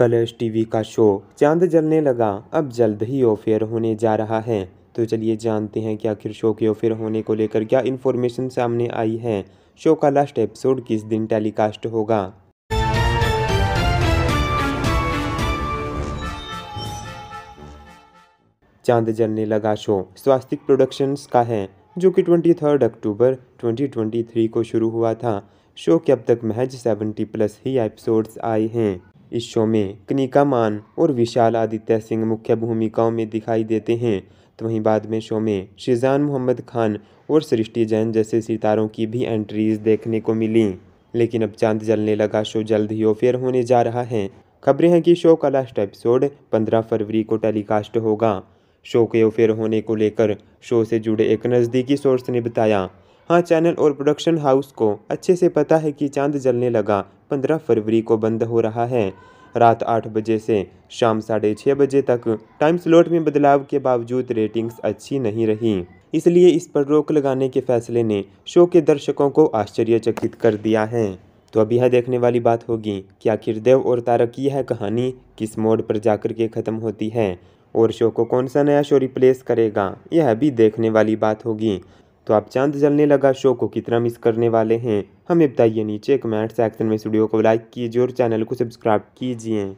Colors TV का show चांद जलने लगा अब जल्द ही ऑफेयर होने जा रहा है तो चलिए जानते हैं कि आखिर शो के ऑफेयर होने को लेकर क्या इन्फॉर्मेशन सामने आई है शो का लास्ट एपिसोड किस दिन टेलीकास्ट होगा चांद जलने लगा शो स्वास्तिक प्रोडक्शंस का है जो कि 23 अक्टूबर 2023 को शुरू हुआ था शो के अब तक महज 70 प्लस ही एपिसोड्स आए हैं इस शो में कनिका मान और विशाल आदित्य सिंह मुख्य भूमिकाओं में दिखाई देते हैं तो वहीं बाद में शो में शिजान मोहम्मद खान और सृष्टि जैन जैसे सितारों की भी एंट्रीज देखने को मिली लेकिन अब चांद जलने लगा शो जल्द ही ओफेयर होने जा रहा है खबरें हैं कि शो का लास्ट एपिसोड 15 फरवरी को टेलीकास्ट होगा शो के ओफेयर होने को लेकर शो से जुड़े एक नज़दीकी सोर्स ने बताया हाँ चैनल और प्रोडक्शन हाउस को अच्छे से पता है कि चांद जलने लगा 15 फरवरी को बंद हो रहा है रात आठ बजे से शाम साढ़े छः बजे तक टाइम स्लॉट में बदलाव के बावजूद रेटिंग्स अच्छी नहीं रही इसलिए इस पर रोक लगाने के फैसले ने शो के दर्शकों को आश्चर्यचकित कर दिया है तो अब यह देखने वाली बात होगी कि आखिर देव और तारक की यह कहानी किस मोड़ पर जाकर के ख़त्म होती है और शो को कौन सा नया शो रिप्लेस करेगा यह भी देखने वाली बात होगी तो आप चांद जलने लगा शो को कितना मिस करने वाले हैं हमें बताइए नीचे कमेंट सेक्शन में वीडियो को लाइक कीजिए और चैनल को सब्सक्राइब कीजिए